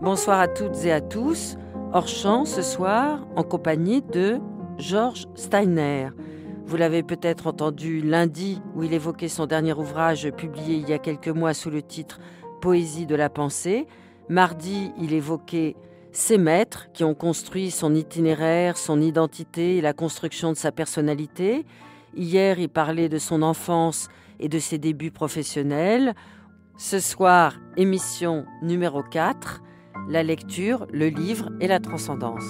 Bonsoir à toutes et à tous. Orchant ce soir en compagnie de Georges Steiner. Vous l'avez peut-être entendu lundi où il évoquait son dernier ouvrage publié il y a quelques mois sous le titre poésie de la pensée. Mardi, il évoquait ses maîtres qui ont construit son itinéraire, son identité et la construction de sa personnalité. Hier, il parlait de son enfance et de ses débuts professionnels. Ce soir, émission numéro 4, la lecture, le livre et la transcendance.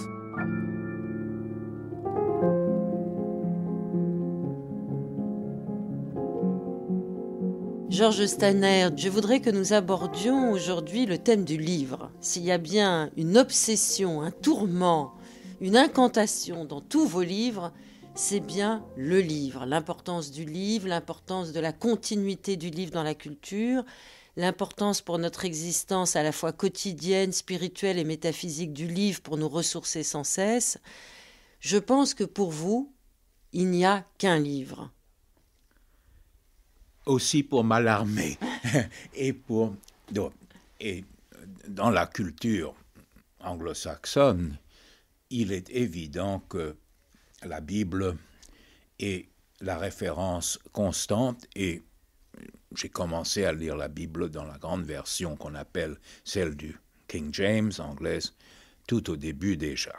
Georges Steiner, je voudrais que nous abordions aujourd'hui le thème du livre. S'il y a bien une obsession, un tourment, une incantation dans tous vos livres, c'est bien le livre, l'importance du livre, l'importance de la continuité du livre dans la culture, l'importance pour notre existence à la fois quotidienne, spirituelle et métaphysique du livre pour nous ressourcer sans cesse. Je pense que pour vous, il n'y a qu'un livre aussi pour m'alarmer et pour et dans la culture anglo-saxonne, il est évident que la Bible est la référence constante et j'ai commencé à lire la Bible dans la grande version qu'on appelle celle du King James anglaise tout au début déjà.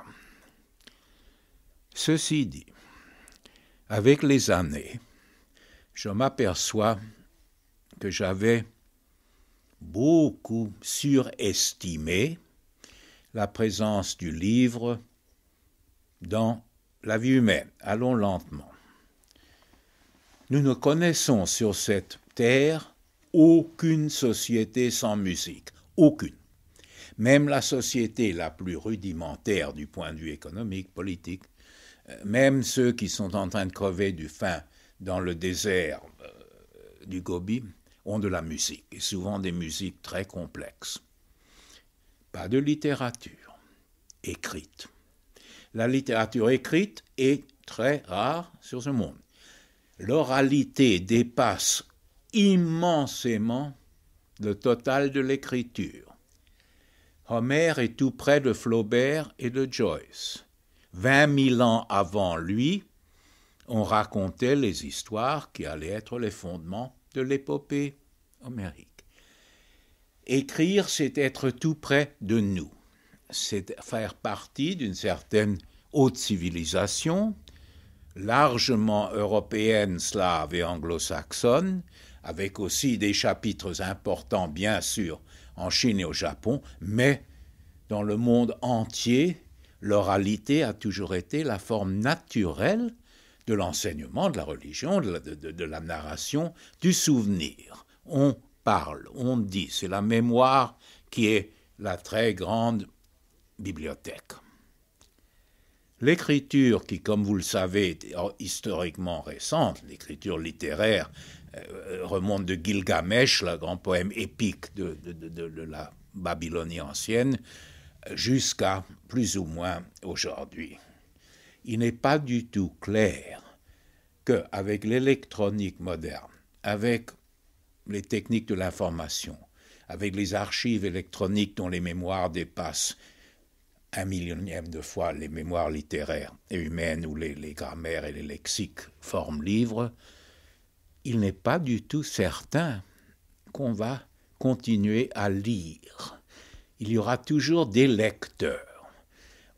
Ceci dit, avec les années, je m'aperçois que j'avais beaucoup surestimé la présence du livre dans la vie humaine. Allons lentement. Nous ne connaissons sur cette terre aucune société sans musique, aucune. Même la société la plus rudimentaire du point de vue économique, politique, euh, même ceux qui sont en train de crever du faim dans le désert euh, du Gobi ont de la musique, et souvent des musiques très complexes. Pas de littérature écrite. La littérature écrite est très rare sur ce monde. L'oralité dépasse immensément le total de l'écriture. Homère est tout près de Flaubert et de Joyce. Vingt mille ans avant lui, on racontait les histoires qui allaient être les fondements de l'épopée homérique. Écrire, c'est être tout près de nous, c'est faire partie d'une certaine haute civilisation, largement européenne, slave et anglo-saxonne, avec aussi des chapitres importants, bien sûr, en Chine et au Japon, mais dans le monde entier, l'oralité a toujours été la forme naturelle de l'enseignement, de la religion, de la, narration, du souvenir. On parle, on dit, c'est la mémoire qui est la très grande bibliothèque. L'écriture, qui, comme vous le savez, est historiquement récente, l'écriture littéraire euh, remonte de Gilgamesh, le grand poème épique de la Babylonie ancienne, jusqu'à plus ou moins aujourd'hui il n'est pas du tout clair que, avec l'électronique moderne, avec les techniques de l'information, avec les archives électroniques dont les mémoires dépassent un millionième de fois les mémoires littéraires et humaines où les, grammaires et les lexiques forment livres, il n'est pas du tout certain qu'on va continuer à lire. Il y aura toujours des lecteurs.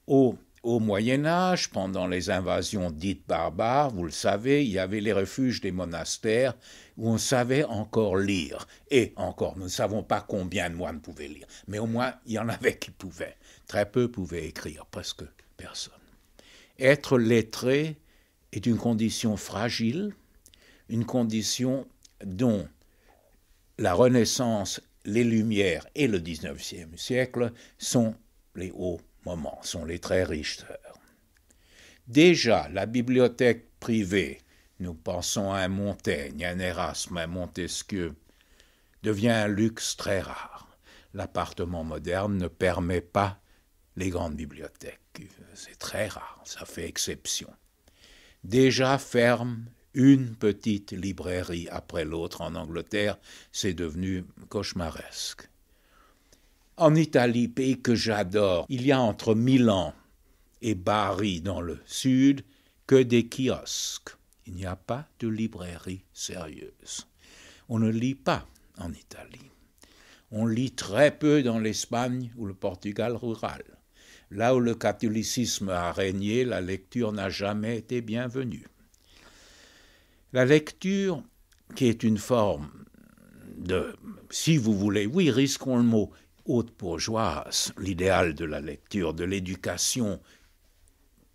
Au au Moyen Âge, pendant les invasions dites barbares, vous le savez, il y avait les refuges des monastères où on savait encore lire. Et encore, nous ne savons pas combien de moines pouvaient lire, mais au moins il y en avait qui pouvaient. Très peu pouvaient écrire, presque personne. Être lettré est une condition fragile, une condition dont la Renaissance, les Lumières et le XIXe siècle sont les hauts Moment. sont les très riches Déjà, la bibliothèque privée, nous pensons à un Montaigne, un Erasme, un Montesquieu, devient un luxe très rare. L'appartement moderne ne permet pas les grandes bibliothèques. C'est très rare, ça fait exception. Déjà ferme une petite librairie après l'autre en Angleterre, c'est devenu cauchemaresque. En Italie, pays que j'adore, il y a entre Milan et Bari dans le sud que des kiosques. Il n'y a pas de librairie sérieuse. On ne lit pas en Italie. On lit très peu dans l'Espagne ou le Portugal rural. Là où le catholicisme a régné, la lecture n'a jamais été bienvenue. La lecture, qui est une forme de, si vous voulez, oui, risquons le mot, haute bourgeoise, l'idéal de la lecture, de l'éducation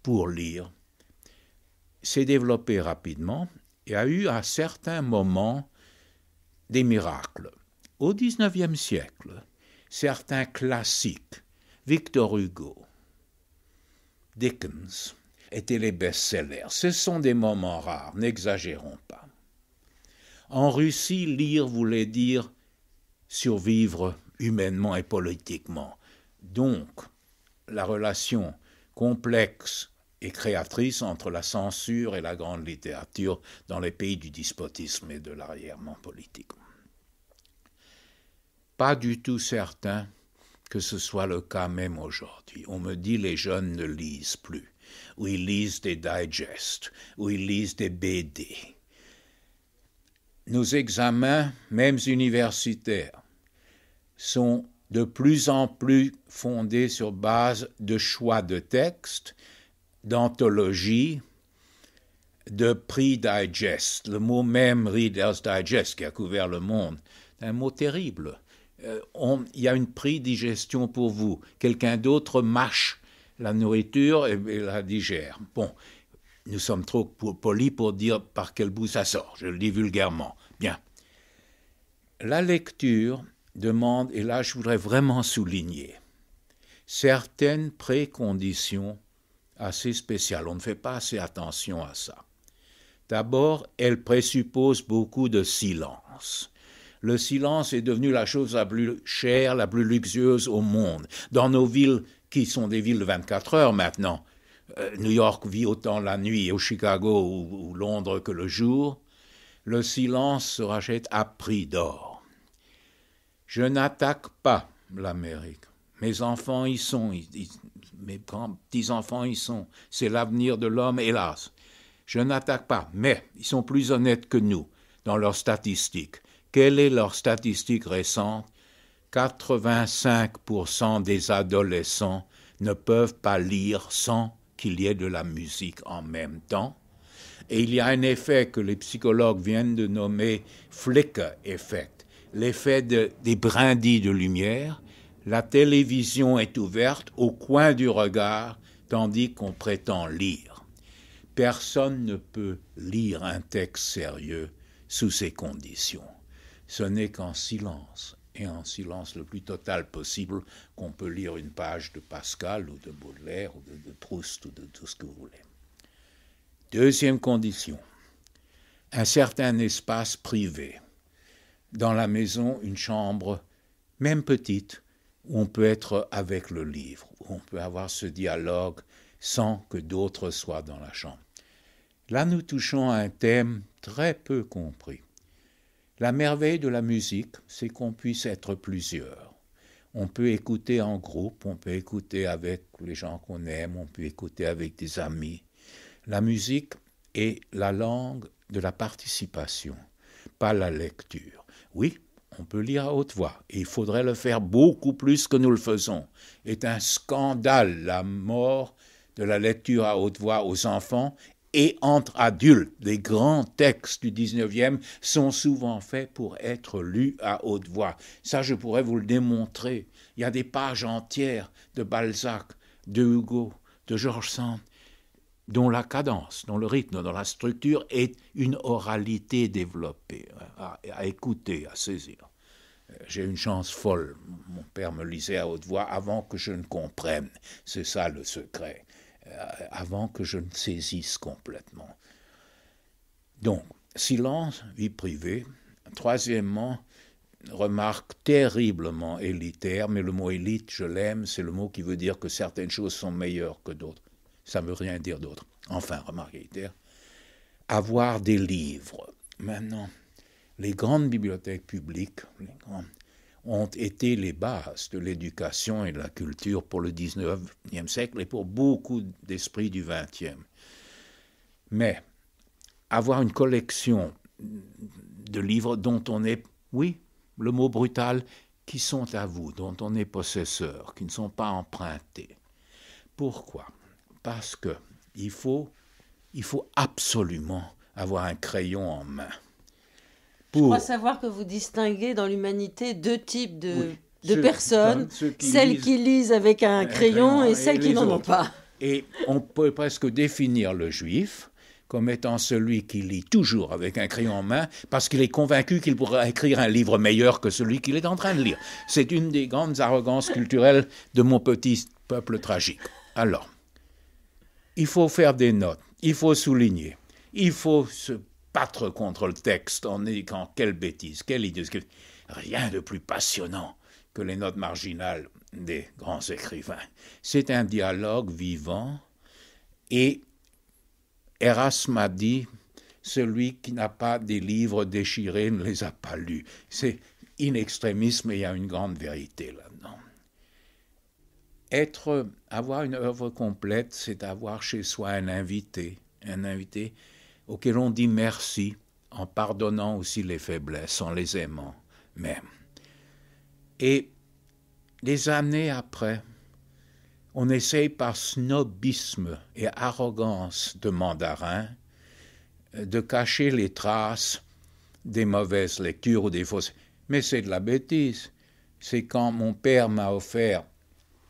pour lire, s'est développé rapidement et a eu à certains moments des miracles. Au XIXe siècle, certains classiques, Victor Hugo, Dickens, étaient les best-sellers. Ce sont des moments rares, n'exagérons pas. En Russie, lire voulait dire survivre humainement et politiquement. Donc, la relation complexe et créatrice entre la censure et la grande littérature dans les pays du despotisme et de l'arrièrement politique. Pas du tout certain que ce soit le cas même aujourd'hui. On me dit les jeunes ne lisent plus, ou ils lisent des digests, ou ils lisent des BD. Nos examens, même universitaires, sont de plus en plus fondées sur base de choix de textes, d'anthologies, de prix digest. Le mot même Reader's Digest qui a couvert le monde, c'est un mot terrible. Euh, il y a une prix digestion pour vous. Quelqu'un d'autre mâche la nourriture et, et, la digère. Bon, nous sommes trop polis pour dire par quel bout ça sort, je le dis vulgairement. Bien. La lecture demande, et là je voudrais vraiment souligner, certaines préconditions assez spéciales. On ne fait pas assez attention à ça. D'abord, elle présuppose beaucoup de silence. Le silence est devenu la chose la plus chère, la plus luxueuse au monde. Dans nos villes, qui sont des villes de 24 heures maintenant, euh, New York vit autant la nuit au Chicago ou Londres que le jour, le silence se rachète à prix d'or. Je n'attaque pas l'Amérique. Mes enfants y sont, mes petits-enfants y sont. C'est l'avenir de l'homme, hélas. Je n'attaque pas, mais ils sont plus honnêtes que nous dans leurs statistiques. Quelle est leur statistique récente 85% des adolescents ne peuvent pas lire sans qu'il y ait de la musique en même temps. Et il y a un effet que les psychologues viennent de nommer Flicker effect l'effet des brindilles de lumière, la télévision est ouverte au coin du regard, tandis qu'on prétend lire. Personne ne peut lire un texte sérieux sous ces conditions. Ce n'est qu'en silence, et en silence le plus total possible, qu'on peut lire une page de Pascal ou de Baudelaire ou de Proust ou de tout ce que vous voulez. Deuxième condition, un certain espace privé dans la maison une chambre, même petite, où on peut être avec le livre, où on peut avoir ce dialogue sans que d'autres soient dans la chambre. Là, nous touchons à un thème très peu compris. La merveille de la musique, c'est qu'on puisse être plusieurs. On peut écouter en groupe, on peut écouter avec les gens qu'on aime, on peut écouter avec des amis. La musique est la langue de la participation, pas la lecture oui, on peut lire à haute voix, et il faudrait le faire beaucoup plus que nous le faisons, est un scandale la mort de la lecture à haute voix aux enfants et entre adultes. Les grands textes du 19e sont souvent faits pour être lus à haute voix. Ça, je pourrais vous le démontrer. Il y a des pages entières de Balzac, de Hugo, de George Sand dont la cadence, dont le rythme, dont la structure est une oralité développée, à, écouter, à saisir. Euh, j'ai une chance folle. Mon père me lisait à haute voix avant que je ne comprenne. C'est ça le secret. Euh, avant que je ne saisisse complètement. Donc, silence, vie privée. Troisièmement, remarque terriblement élitaire, mais le mot élite, je l'aime, c'est le mot qui veut dire que certaines choses sont meilleures que d'autres ça ne veut rien dire d'autre. Enfin, remarquez, avoir des livres. Maintenant, les grandes bibliothèques publiques ont été les bases de l'éducation et de la culture pour le 19e siècle et pour beaucoup d'esprits du 20e. Mais avoir une collection de livres dont on est, oui, le mot brutal, qui sont à vous, dont on est possesseur, qui ne sont pas empruntés. Pourquoi parce qu'il faut, il faut absolument avoir un crayon en main. Pour... Je crois savoir que vous distinguez dans l'humanité deux types de, personnes, celles qui lisent avec un, crayon, et celles qui n'en ont pas. Et on peut presque définir le juif comme étant celui qui lit toujours avec un crayon en main parce qu'il est convaincu qu'il pourra écrire un livre meilleur que celui qu'il est en train de lire. C'est une des grandes arrogances culturelles de mon petit peuple tragique. Alors, il faut faire des notes, il faut souligner, il faut se battre contre le texte en indiquant quelle bêtise, quelle idée. Rien de plus passionnant que les notes marginales des grands écrivains. C'est un dialogue vivant et Erasme a dit celui qui n'a pas des livres déchirés ne les a pas lus. C'est in extrémisme il y a une grande vérité là être, avoir une œuvre complète, c'est avoir chez soi un invité, un invité auquel on dit merci en pardonnant aussi les faiblesses, en les aimant même. Et les années après, on essaye par snobisme et arrogance de mandarin euh, de cacher les traces des mauvaises lectures ou des fausses. Mais c'est de la bêtise. C'est quand mon père m'a offert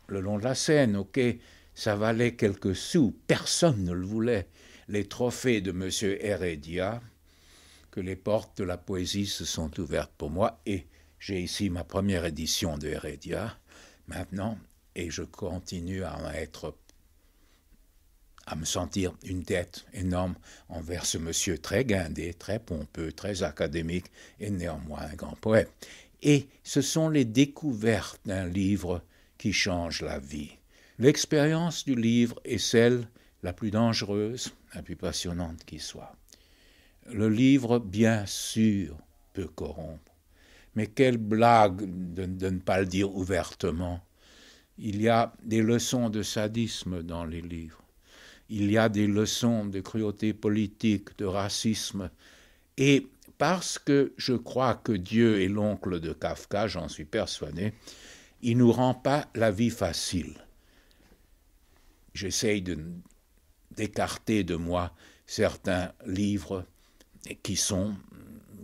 le long de la Seine, ok, ça valait quelques sous, personne ne le voulait. Les trophées de M. Heredia, que les portes de la poésie se sont ouvertes pour moi, et j'ai ici ma première édition de Heredia, maintenant, et je continue à être à me sentir une dette énorme envers ce monsieur très guindé, très pompeux, très académique et néanmoins un grand poète. Et ce sont les découvertes d'un livre qui change la vie. L'expérience du livre est celle la plus dangereuse, la plus passionnante qui soit. Le livre, bien sûr, peut corrompre, mais quelle blague de, de ne pas le dire ouvertement. Il y a des leçons de sadisme dans les livres, il y a des leçons de cruauté politique, de racisme, et parce que je crois que Dieu est l'oncle de Kafka, j'en suis persuadé, il ne nous rend pas la vie facile. J'essaye d'écarter de, moi certains livres qui sont,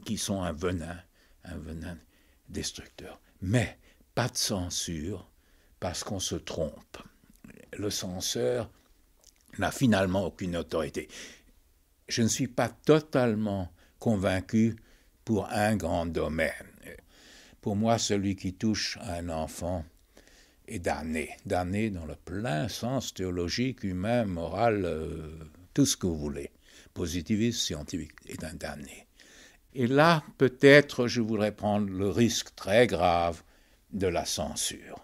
qui sont un venin, un venin destructeur. Mais pas de censure parce qu'on se trompe. Le censeur n'a finalement aucune autorité. Je ne suis pas totalement convaincu pour un grand domaine. Pour moi, celui qui touche un enfant est damné, damné dans le plein sens théologique, humain, moral, euh, tout ce que vous voulez. Positiviste, scientifique, est un damné. Et là, peut-être, je voudrais prendre le risque très grave de la censure.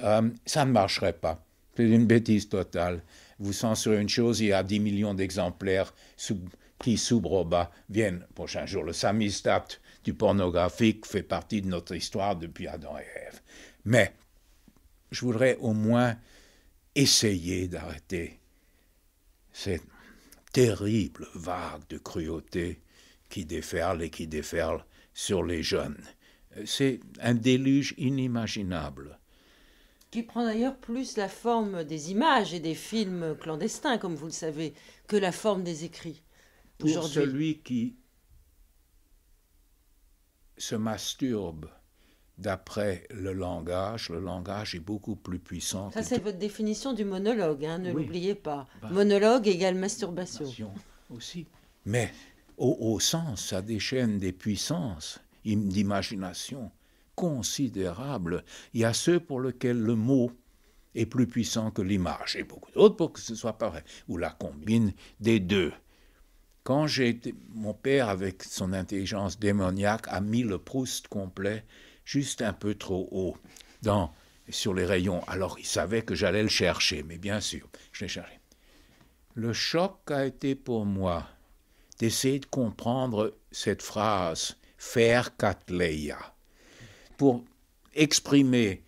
Euh, ça ne marcherait pas. C'est une bêtise totale. Vous censurez une chose, il y a 10 millions d'exemplaires sous, qui, sous Broba, viennent, prochain jour, le samistat, du pornographique fait partie de notre histoire depuis Adam et Ève. Mais je voudrais au moins essayer d'arrêter cette terrible vague de cruauté qui déferle et qui déferle sur les jeunes. C'est un déluge inimaginable. Qui prend d'ailleurs plus la forme des images et des films clandestins, comme vous le savez, que la forme des écrits. Pour celui qui se masturbe d'après le langage. Le langage est beaucoup plus puissant. Ça, c'est votre définition du monologue, hein, ne l'oubliez pas. Bah. monologue égale masturbation. Aussi. Mais au, au, sens, ça déchaîne des puissances d'imagination considérables. Il y a ceux pour lesquels le mot est plus puissant que l'image, et beaucoup d'autres pour que ce soit pareil, ou la combine des deux. Quand mon père, avec son intelligence démoniaque, a mis le Proust complet juste un peu trop haut dans, sur les rayons. Alors il savait que j'allais le chercher, mais bien sûr, je l'ai cherché. Le choc a été pour moi d'essayer de comprendre cette phrase faire katleia pour exprimer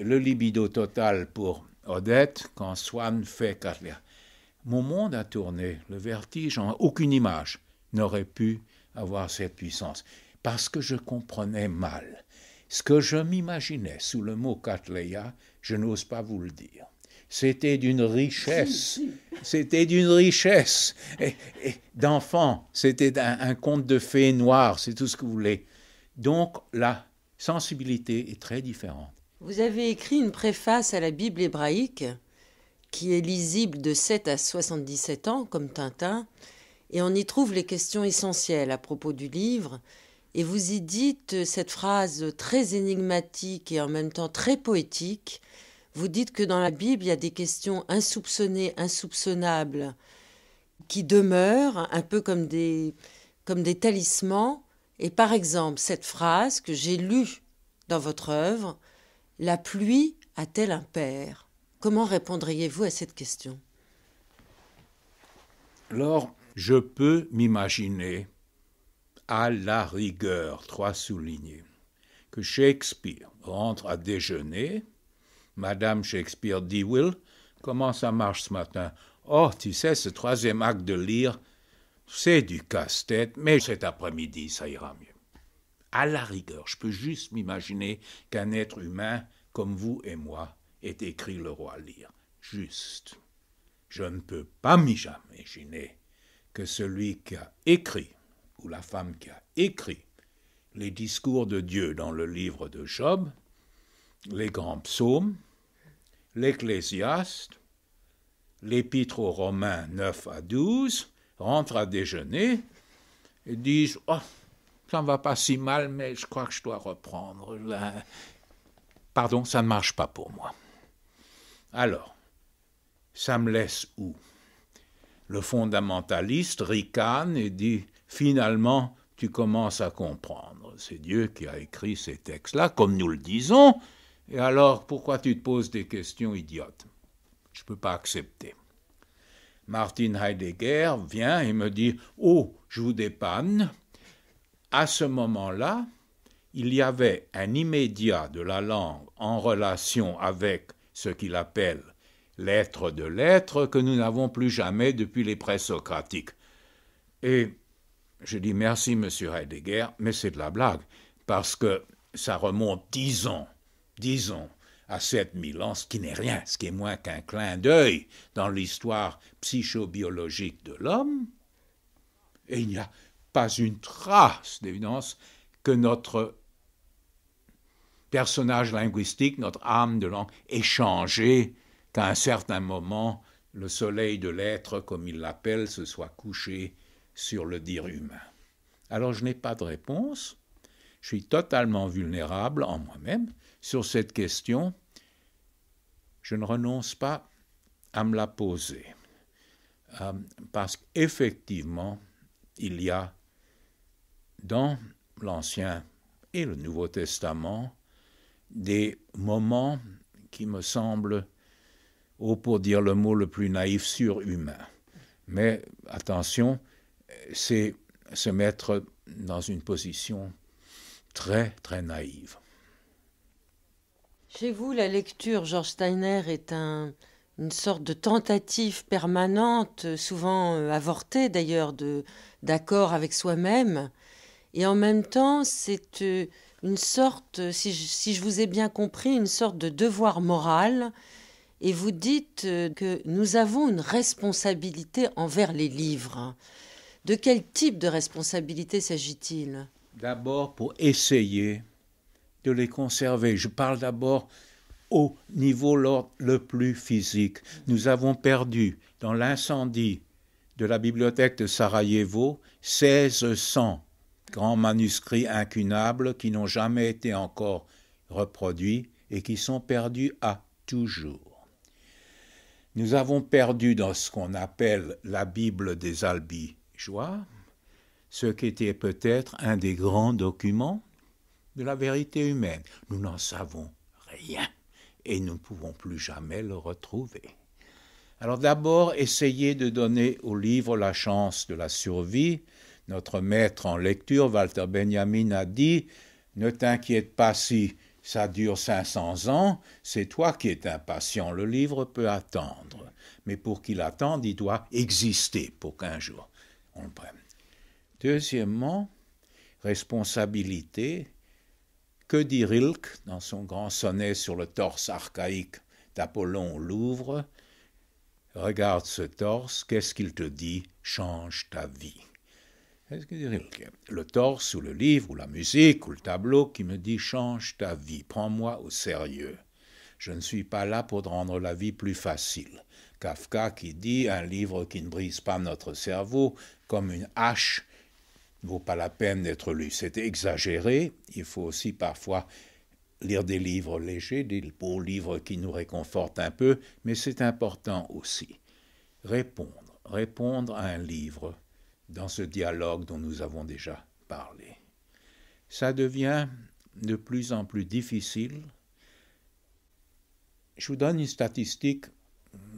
le libido total pour Odette quand Swann fait katleia. Mon monde a tourné, le vertige, en aucune image n'aurait pu avoir cette puissance, parce que je comprenais mal. Ce que je m'imaginais sous le mot Katleya, je n'ose pas vous le dire. C'était d'une richesse, c'était d'une richesse et, d'enfant, c'était un, un, conte de fées noires, c'est tout ce que vous voulez. Donc la sensibilité est très différente. Vous avez écrit une préface à la Bible hébraïque qui est lisible de 7 à 77 ans, comme Tintin, et on y trouve les questions essentielles à propos du livre, et vous y dites cette phrase très énigmatique et en même temps très poétique. Vous dites que dans la Bible, il y a des questions insoupçonnées, insoupçonnables, qui demeurent un peu comme des, comme des talismans. Et par exemple, cette phrase que j'ai lue dans votre œuvre, La pluie a-t-elle un père Comment répondriez-vous à cette question Alors, je peux m'imaginer, à la rigueur, trois soulignés, que Shakespeare rentre à déjeuner. Madame Shakespeare dit Will, comment ça marche ce matin Oh, tu sais, ce troisième acte de lire, c'est du casse-tête, mais cet après-midi, ça ira mieux. À la rigueur, je peux juste m'imaginer qu'un être humain comme vous et moi est écrit le roi lire Juste. Je ne peux pas m'imaginer que celui qui a écrit, ou la femme qui a écrit, les discours de Dieu dans le livre de Job, les grands psaumes, l'Ecclésiaste, l'Épître aux Romains 9 à 12, rentre à déjeuner et disent Oh, ça ne va pas si mal, mais je crois que je dois reprendre. Pardon, ça ne marche pas pour moi. Alors, ça me laisse où Le fondamentaliste ricane et dit finalement, tu commences à comprendre. C'est Dieu qui a écrit ces textes-là, comme nous le disons, et alors pourquoi tu te poses des questions idiotes Je ne peux pas accepter. Martin Heidegger vient et me dit Oh, je vous dépanne. À ce moment-là, il y avait un immédiat de la langue en relation avec ce qu'il appelle l'être de l'être que nous n'avons plus jamais depuis les socratiques. Et je dis merci, monsieur Heidegger, mais c'est de la blague, parce que ça remonte dix ans, dix ans à mille ans, ce qui n'est rien, ce qui est moins qu'un clin d'œil dans l'histoire psychobiologique de l'homme. Et il n'y a pas une trace d'évidence que notre personnage linguistique, notre âme de langue, est changée qu'à un certain moment, le soleil de l'être, comme il l'appelle, se soit couché sur le dire humain. Alors je n'ai pas de réponse, je suis totalement vulnérable en moi-même sur cette question, je ne renonce pas à me la poser, euh, parce qu'effectivement, il y a dans l'Ancien et le Nouveau Testament des moments qui me semblent, oh, pour dire le mot le plus naïf, surhumains. Mais attention, c'est se mettre dans une position très, très naïve. Chez vous, la lecture, Georges Steiner, est une sorte de tentative permanente, souvent euh, avortée d'ailleurs, d'accord avec soi-même. Et en même temps, c'est euh, une sorte, si je, vous ai bien compris, une sorte de devoir moral. Et vous dites euh, que nous avons une responsabilité envers les livres. De quel type de responsabilité s'agit-il D'abord pour essayer de les conserver. Je parle d'abord au niveau le plus physique. Nous avons perdu dans l'incendie de la bibliothèque de Sarajevo 1600 grands manuscrits incunables qui n'ont jamais été encore reproduits et qui sont perdus à toujours. Nous avons perdu dans ce qu'on appelle la Bible des Albigeois, ce qui était peut-être un des grands documents de la vérité humaine. Nous n'en savons rien et nous ne pouvons plus jamais le retrouver. Alors d'abord, essayez de donner au livre la chance de la survie, notre maître en lecture, Walter Benjamin, a dit Ne t'inquiète pas si ça dure 500 ans, c'est toi qui es impatient. Le livre peut attendre. Mais pour qu'il attende, il doit exister pour qu'un jour on le Deuxièmement, responsabilité. Que dit Rilke dans son grand sonnet sur le torse archaïque d'Apollon au Louvre Regarde ce torse, qu'est-ce qu'il te dit Change ta vie. Le torse ou le livre ou la musique ou le tableau qui me dit change ta vie, prends-moi au sérieux. Je ne suis pas là pour te rendre la vie plus facile. Kafka qui dit un livre qui ne brise pas notre cerveau comme une hache ne vaut pas la peine d'être lu. C'est exagéré, il faut aussi parfois lire des livres légers, des beaux livres qui nous réconfortent un peu, mais c'est important aussi. Répondre, répondre à un livre, dans ce dialogue dont nous avons déjà parlé. Ça devient de plus en plus difficile. Je vous donne une statistique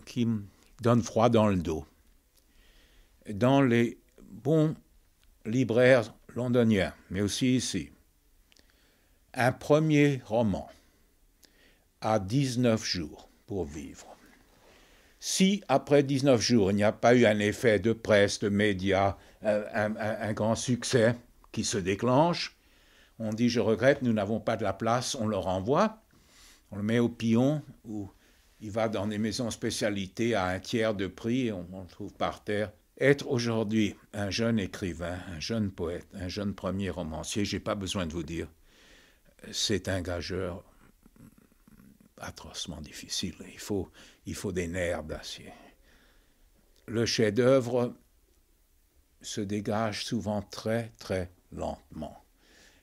qui me donne froid dans le dos. Dans les bons libraires londoniens, mais aussi ici, un premier roman a 19 jours pour vivre. Si après 19 jours, il n'y a pas eu un effet de presse, de médias, euh, un, grand succès qui se déclenche, on dit je regrette, nous n'avons pas de la place, on le renvoie, on le met au pion ou il va dans des maisons spécialités à un tiers de prix et on, le trouve par terre. Être aujourd'hui un jeune écrivain, un jeune poète, un jeune premier romancier, j'ai pas besoin de vous dire, c'est un gageur atrocement difficile. Il faut, il faut des nerfs d'acier. Le chef-d'œuvre se dégage souvent très, très lentement.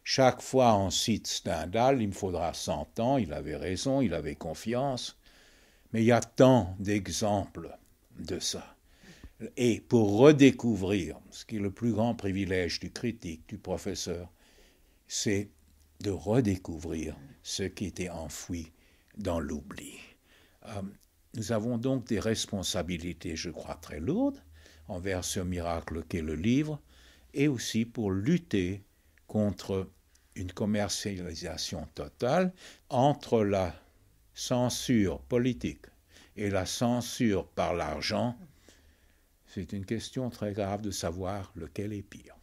Chaque fois on cite Stendhal, il me faudra 100 ans, il avait raison, il avait confiance, mais il y a tant d'exemples de ça. Et pour redécouvrir, ce qui est le plus grand privilège du critique, du professeur, c'est de redécouvrir ce qui était enfoui dans l'oubli. Euh, nous avons donc des responsabilités, je crois, très lourdes envers ce miracle qu'est le livre, et aussi pour lutter contre une commercialisation totale entre la censure politique et la censure par l'argent. C'est une question très grave de savoir lequel est pire.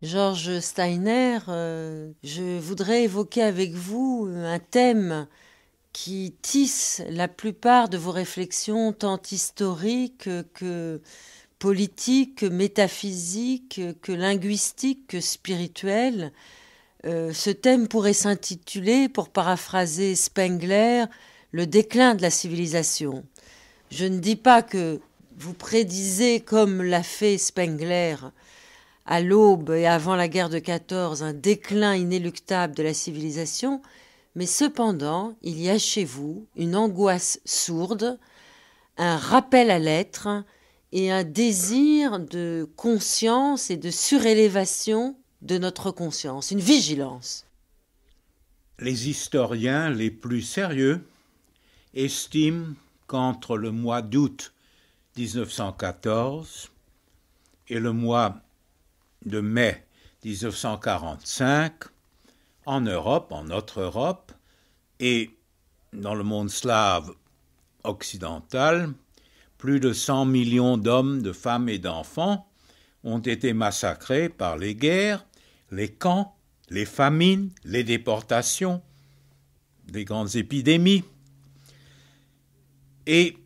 Georges Steiner, euh, je voudrais évoquer avec vous un thème qui tisse la plupart de vos réflexions tant historiques que politiques, métaphysiques, que linguistiques, que spirituelles. Euh, ce thème pourrait s'intituler, pour paraphraser Spengler, le déclin de la civilisation. Je ne dis pas que vous prédisez, comme l'a fait Spengler, à l'aube et avant la guerre de 14, un déclin inéluctable de la civilisation, mais cependant il y a chez vous une angoisse sourde, un rappel à l'être et un désir de conscience et de surélévation de notre conscience, une vigilance. Les historiens les plus sérieux estiment qu'entre le mois d'août 1914 et le mois de mai 1945, en Europe, en notre Europe, et dans le monde slave occidental, plus de 100 millions d'hommes, de femmes et d'enfants ont été massacrés par les guerres, les camps, les famines, les déportations, les grandes épidémies. Et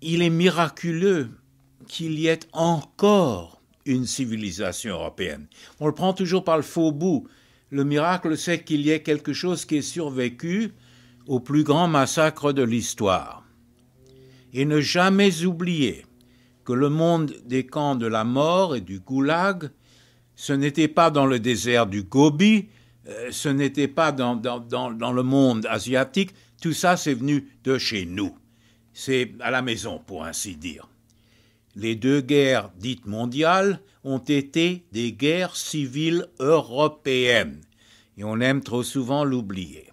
il est miraculeux qu'il y ait encore une civilisation européenne. On le prend toujours par le faux bout. Le miracle, c'est qu'il y ait quelque chose qui ait survécu au plus grand massacre de l'histoire. Et ne jamais oublier que le monde des camps de la mort et du goulag, ce n'était pas dans le désert du Gobi, euh, ce n'était pas dans, dans, le monde asiatique, tout ça c'est venu de chez nous. C'est à la maison, pour ainsi dire. Les deux guerres dites mondiales ont été des guerres civiles européennes. Et on aime trop souvent l'oublier.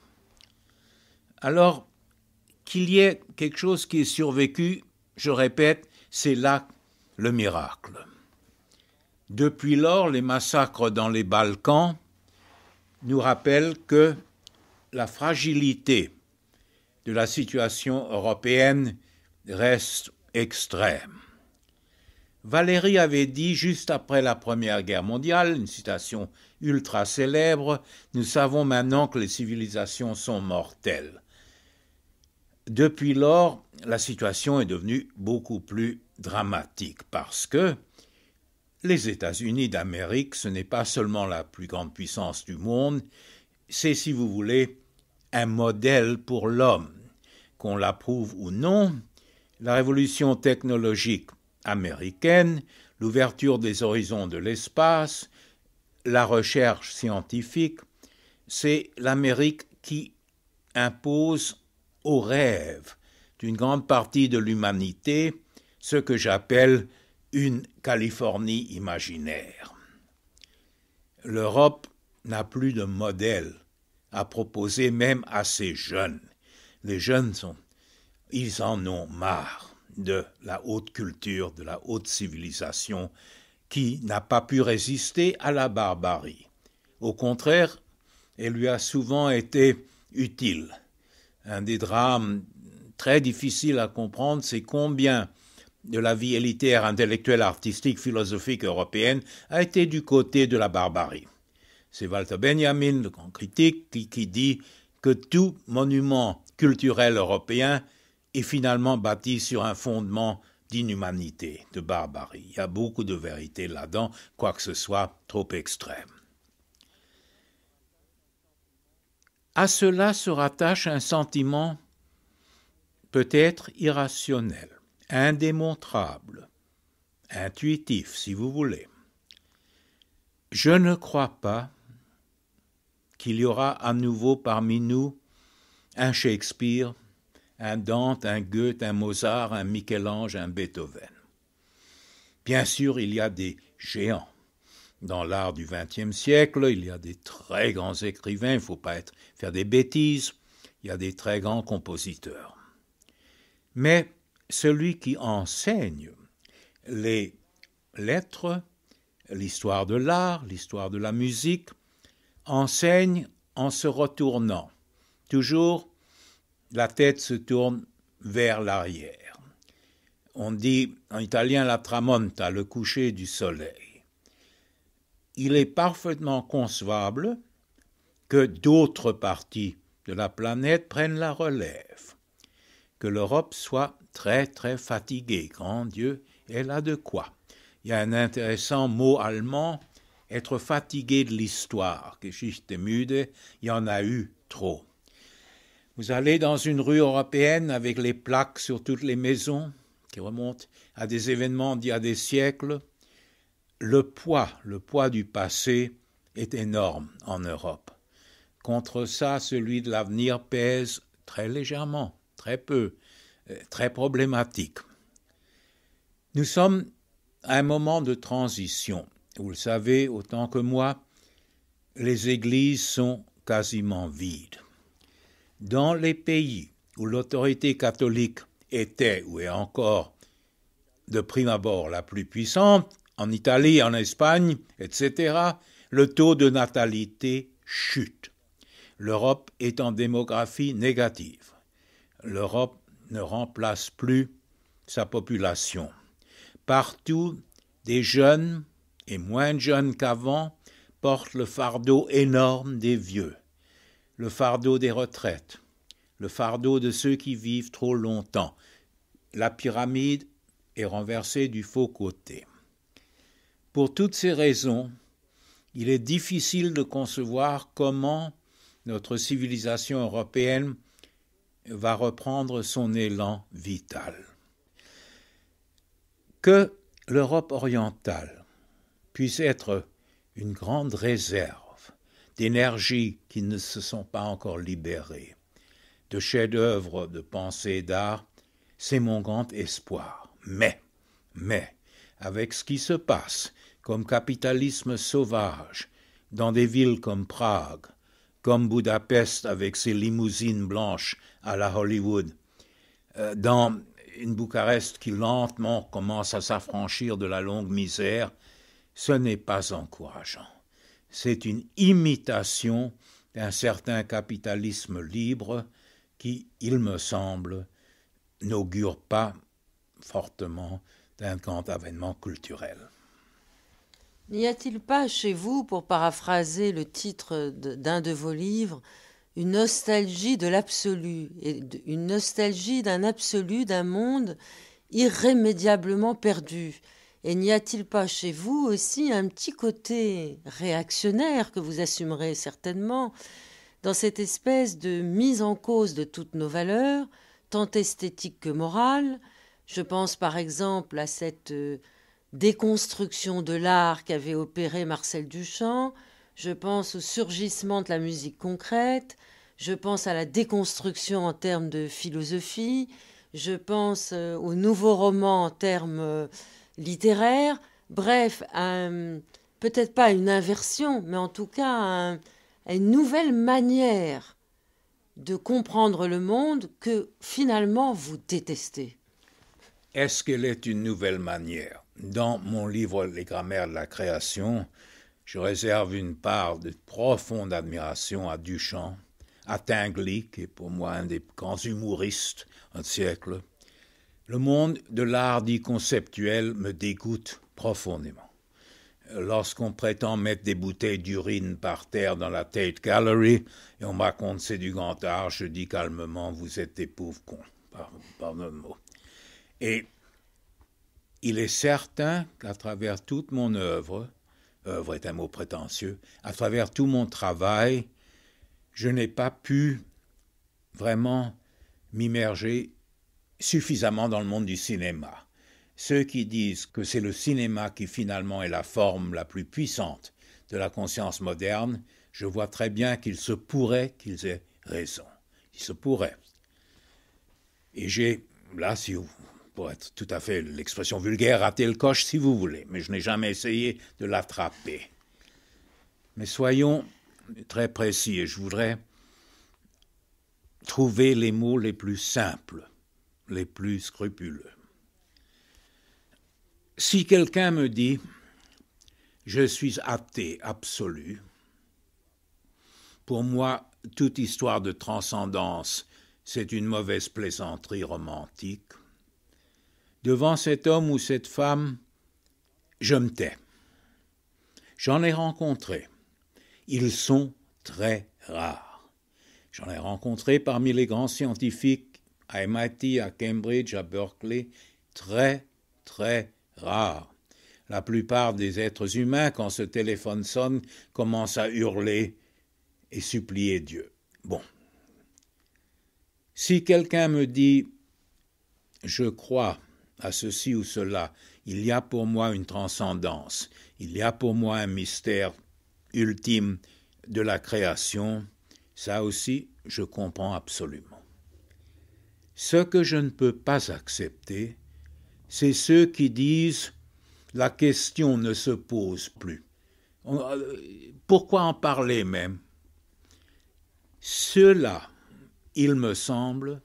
Alors, qu'il y ait quelque chose qui ait survécu, je répète, c'est là le miracle. Depuis lors, les massacres dans les Balkans nous rappellent que la fragilité de la situation européenne reste extrême. Valéry avait dit juste après la Première Guerre mondiale, une citation ultra célèbre, Nous savons maintenant que les civilisations sont mortelles. Depuis lors, la situation est devenue beaucoup plus dramatique parce que les États-Unis d'Amérique, ce n'est pas seulement la plus grande puissance du monde, c'est, si vous voulez, un modèle pour l'homme. Qu'on l'approuve ou non, la révolution technologique américaine, l'ouverture des horizons de l'espace, la recherche scientifique, c'est l'Amérique qui impose au rêve d'une grande partie de l'humanité ce que j'appelle une Californie imaginaire. L'Europe n'a plus de modèle à proposer même à ses jeunes. Les jeunes sont, ils en ont marre de la haute culture, de la haute civilisation, qui n'a pas pu résister à la barbarie. Au contraire, elle lui a souvent été utile. Un des drames très difficiles à comprendre, c'est combien de la vie élitaire, intellectuelle, artistique, philosophique européenne a été du côté de la barbarie. C'est Walter Benjamin, le grand critique, qui, qui dit que tout monument culturel européen et finalement bâti sur un fondement d'inhumanité, de barbarie. Il y a beaucoup de vérité là-dedans, quoi que ce soit trop extrême. À cela se rattache un sentiment peut-être irrationnel, indémontrable, intuitif si vous voulez. Je ne crois pas qu'il y aura à nouveau parmi nous un Shakespeare, un Dante, un Goethe, un Mozart, un Michel-Ange, un Beethoven. Bien sûr, il y a des géants. Dans l'art du XXe siècle, il y a des très grands écrivains, il ne faut pas être, faire des bêtises, il y a des très grands compositeurs. Mais celui qui enseigne les lettres, l'histoire de l'art, l'histoire de la musique, enseigne en se retournant, toujours la tête se tourne vers l'arrière. On dit en italien la tramonta, le coucher du soleil. Il est parfaitement concevable que d'autres parties de la planète prennent la relève, que l'Europe soit très très fatiguée. Grand Dieu, elle a de quoi. Il y a un intéressant mot allemand, être fatigué de l'histoire, Geschichte müde, il y en a eu trop. Vous allez dans une rue européenne avec les plaques sur toutes les maisons qui remontent à des événements d'il y a des siècles. Le poids, le poids du passé est énorme en Europe. Contre ça, celui de l'avenir pèse très légèrement, très peu, euh, très problématique. Nous sommes à un moment de transition. Vous le savez autant que moi, les églises sont quasiment vides. Dans les pays où l'autorité catholique était ou est encore de prime abord la plus puissante, en Italie, en Espagne, etc., le taux de natalité chute. L'Europe est en démographie négative. L'Europe ne remplace plus sa population. Partout, des jeunes, et moins jeunes qu'avant, portent le fardeau énorme des vieux le fardeau des retraites, le fardeau de ceux qui vivent trop longtemps. La pyramide est renversée du faux côté. Pour toutes ces raisons, il est difficile de concevoir comment notre civilisation européenne va reprendre son élan vital. Que l'Europe orientale puisse être une grande réserve d'énergie qui ne se sont pas encore libérées, de chefs-d'œuvre de pensée d'art, c'est mon grand espoir. Mais, mais, avec ce qui se passe, comme capitalisme sauvage, dans des villes comme Prague, comme Budapest avec ses limousines blanches à la Hollywood, euh, dans une Bucarest qui lentement commence à s'affranchir de la longue misère, ce n'est pas encourageant c'est une imitation d'un certain capitalisme libre qui, il me semble, n'augure pas fortement d'un grand avènement culturel. N'y a-t-il pas chez vous, pour paraphraser le titre d'un de vos livres, une nostalgie de l'absolu, une nostalgie d'un absolu, d'un monde irrémédiablement perdu, et n'y a-t-il pas chez vous aussi un petit côté réactionnaire que vous assumerez certainement dans cette espèce de mise en cause de toutes nos valeurs, tant esthétiques que morales Je pense par exemple à cette euh, déconstruction de l'art qu'avait opéré Marcel Duchamp, je pense au surgissement de la musique concrète, je pense à la déconstruction en termes de philosophie, je pense euh, au nouveau roman en termes euh, littéraire. Bref, peut-être pas une inversion, mais en tout cas une nouvelle manière de comprendre le monde que finalement vous détestez. Est-ce qu'elle est une nouvelle manière Dans mon livre Les grammaires de la création, je réserve une part de profonde admiration à Duchamp, à Tingley, qui est pour moi un des grands humoristes du siècle, le monde de l'art dit conceptuel me dégoûte profondément. Lorsqu'on prétend mettre des bouteilles d'urine par terre dans la Tate Gallery et on me raconte c'est du grand art, je dis calmement vous êtes des pauvres cons, par mot. Et il est certain qu'à travers toute mon œuvre, œuvre est un mot prétentieux, à travers tout mon travail, je n'ai pas pu vraiment m'immerger suffisamment dans le monde du cinéma. Ceux qui disent que c'est le cinéma qui finalement est la forme la plus puissante de la conscience moderne, je vois très bien qu'il se pourrait qu'ils aient raison. Il se pourrait. Et j'ai, là, si vous, pour être tout à fait l'expression vulgaire, raté le coche si vous voulez, mais je n'ai jamais essayé de l'attraper. Mais soyons très précis et je voudrais trouver les mots les plus simples les plus scrupuleux. Si quelqu'un me dit je suis athée absolu, pour moi, toute histoire de transcendance, c'est une mauvaise plaisanterie romantique. Devant cet homme ou cette femme, je me tais. J'en ai rencontré. Ils sont très rares. J'en ai rencontré parmi les grands scientifiques à MIT, à Cambridge, à Berkeley, très, très rare. La plupart des êtres humains, quand ce téléphone sonne, commencent à hurler et supplier Dieu. Bon. Si quelqu'un me dit Je crois à ceci ou cela, il y a pour moi une transcendance, il y a pour moi un mystère ultime de la création, ça aussi je comprends absolument. Ce que je ne peux pas accepter, c'est ceux qui disent la question ne se pose plus. Euh, pourquoi en parler même Cela, il me semble,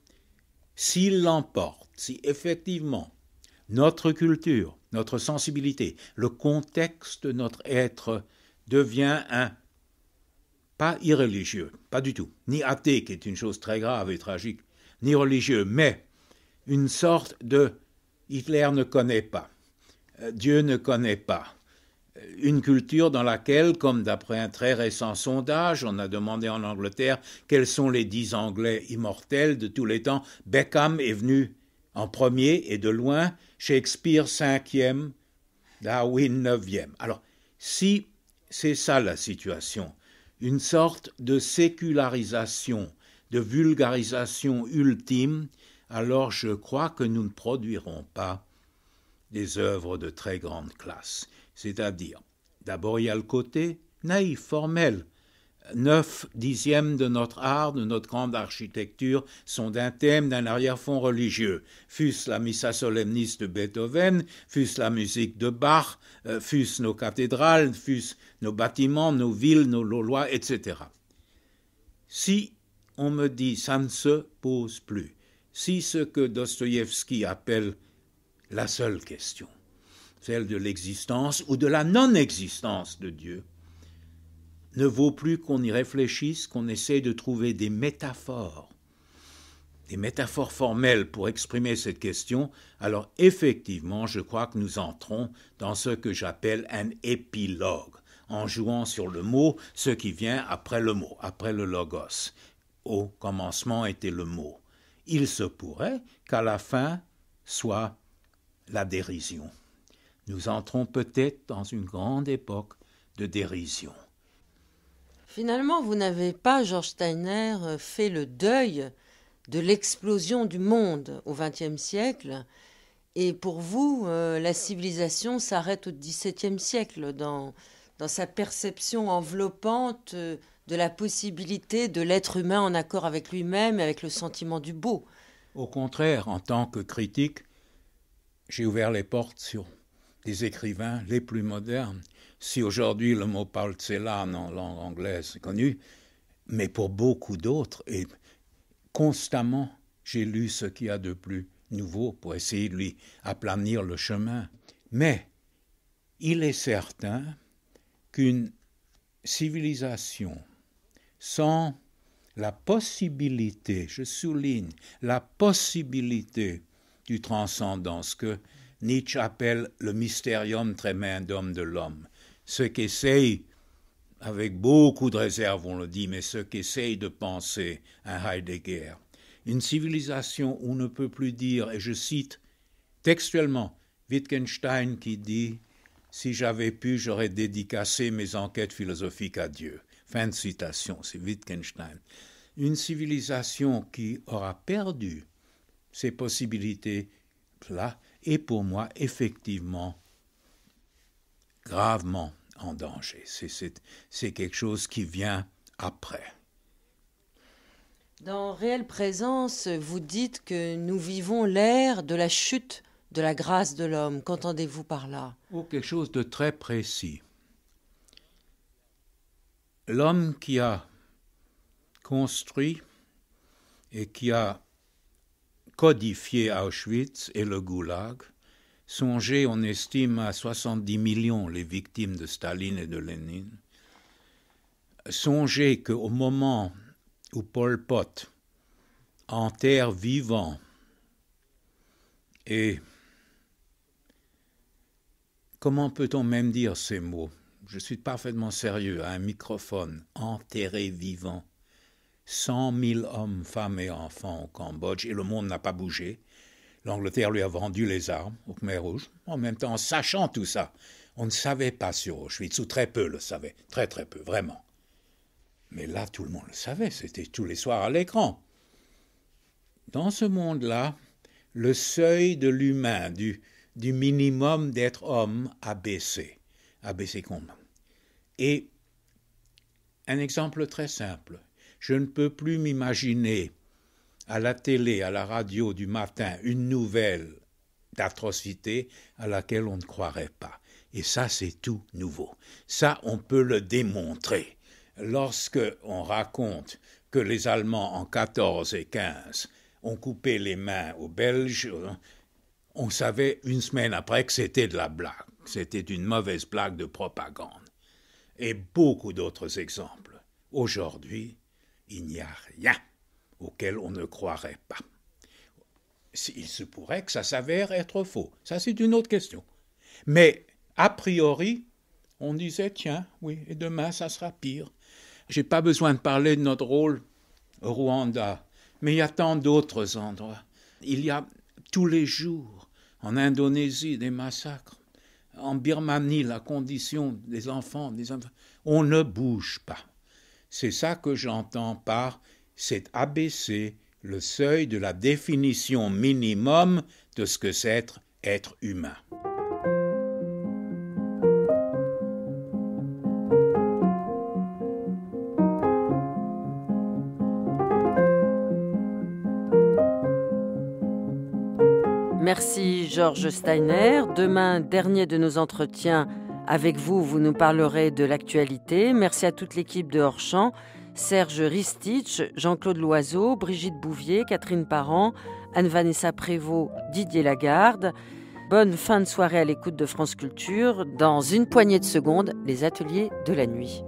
s'il l'emporte, si effectivement notre culture, notre sensibilité, le contexte de notre être devient un pas irréligieux, pas du tout, ni athée, qui est une chose très grave et tragique, ni religieux, mais une sorte de Hitler ne connaît pas, euh, Dieu ne connaît pas. Euh, une culture dans laquelle, comme d'après un très récent sondage, on a demandé en Angleterre quels sont les dix Anglais immortels de tous les temps, Beckham est venu en premier et de loin, Shakespeare cinquième, Darwin neuvième. Alors, si c'est ça la situation, une sorte de sécularisation de vulgarisation ultime, alors je crois que nous ne produirons pas des œuvres de très grande classe. C'est-à-dire, d'abord, il y a le côté naïf, formel. Neuf dixièmes de notre art, de notre grande architecture, sont d'un thème, d'un arrière-fond religieux. Fût-ce la Missa Solemnis de Beethoven, fût-ce la musique de Bach, euh, fût-ce nos cathédrales, fût-ce nos bâtiments, nos villes, nos lois, etc. Si on me dit ça ne se pose plus. Si ce que Dostoïevski appelle la seule question, celle de l'existence ou de la non-existence de Dieu, ne vaut plus qu'on y réfléchisse, qu'on essaye de trouver des métaphores, des métaphores formelles pour exprimer cette question, alors effectivement, je crois que nous entrons dans ce que j'appelle un épilogue, en jouant sur le mot, ce qui vient après le mot, après le logos, au commencement était le mot. Il se pourrait qu'à la fin soit la dérision. Nous entrons peut-être dans une grande époque de dérision. Finalement, vous n'avez pas, Georges Steiner, fait le deuil de l'explosion du monde au XXe siècle. Et pour vous, euh, la civilisation s'arrête au XVIIe siècle dans, dans sa perception enveloppante euh, de la possibilité de l'être humain en accord avec lui-même et avec le sentiment du beau. Au contraire, en tant que critique, j'ai ouvert les portes sur des écrivains les plus modernes. Si aujourd'hui le mot palcelan en langue anglaise est connu, mais pour beaucoup d'autres, et constamment, j'ai lu ce qu'il y a de plus nouveau pour essayer de lui aplanir le chemin. Mais il est certain qu'une civilisation sans la possibilité, je souligne, la possibilité du transcendance que Nietzsche appelle le mysterium tremendum de l'homme. ce qu'essaye, avec beaucoup de réserve, on le dit, mais ce qu'essaye de penser un Heidegger, une civilisation où on ne peut plus dire, et je cite textuellement Wittgenstein qui dit Si j'avais pu, j'aurais dédicacé mes enquêtes philosophiques à Dieu. Fin de citation, c'est Wittgenstein. Une civilisation qui aura perdu ses possibilités-là est pour moi effectivement gravement en danger. C'est quelque chose qui vient après. Dans Réelle Présence, vous dites que nous vivons l'ère de la chute de la grâce de l'homme. Qu'entendez-vous par là Ou oh, quelque chose de très précis l'homme qui a construit et qui a codifié Auschwitz et le Goulag, songez, on estime à 70 millions les victimes de Staline et de Lénine, songez qu'au moment où Pol Pot enterre vivant et comment peut-on même dire ces mots je suis parfaitement sérieux, à hein, un microphone, enterré vivant. Cent mille hommes, femmes et enfants au Cambodge, et le monde n'a pas bougé. L'Angleterre lui a vendu les armes au Khmer Rouge, En même temps, en sachant tout ça, on ne savait pas sur Auschwitz, ou très peu le savait, très très peu, vraiment. Mais là, tout le monde le savait, c'était tous les soirs à l'écran. Dans ce monde-là, le seuil de l'humain, du, du minimum d'être homme, a baissé. A baissé combien et un exemple très simple. Je ne peux plus m'imaginer à la télé, à la radio du matin, une nouvelle d'atrocité à laquelle on ne croirait pas. Et ça, c'est tout nouveau. Ça, on peut le démontrer. Lorsque on raconte que les Allemands en 14 et 15 ont coupé les mains aux Belges, on savait une semaine après que c'était de la blague, c'était une mauvaise blague de propagande et beaucoup d'autres exemples. Aujourd'hui, il n'y a rien auquel on ne croirait pas. Il se pourrait que ça s'avère être faux. Ça, c'est une autre question. Mais, a priori, on disait, tiens, oui, et demain, ça sera pire. Je n'ai pas besoin de parler de notre rôle au Rwanda, mais il y a tant d'autres endroits. Il y a tous les jours, en Indonésie, des massacres en Birmanie, la condition des enfants, des on ne bouge pas. C'est ça que j'entends par c'est abaisser le seuil de la définition minimum de ce que c'est être humain. Merci Georges Steiner. Demain, dernier de nos entretiens avec vous, vous nous parlerez de l'actualité. Merci à toute l'équipe de hors Serge Ristich, Jean-Claude Loiseau, Brigitte Bouvier, Catherine Parent, Anne-Vanessa Prévost, Didier Lagarde. Bonne fin de soirée à l'écoute de France Culture. Dans une poignée de secondes, les ateliers de la nuit.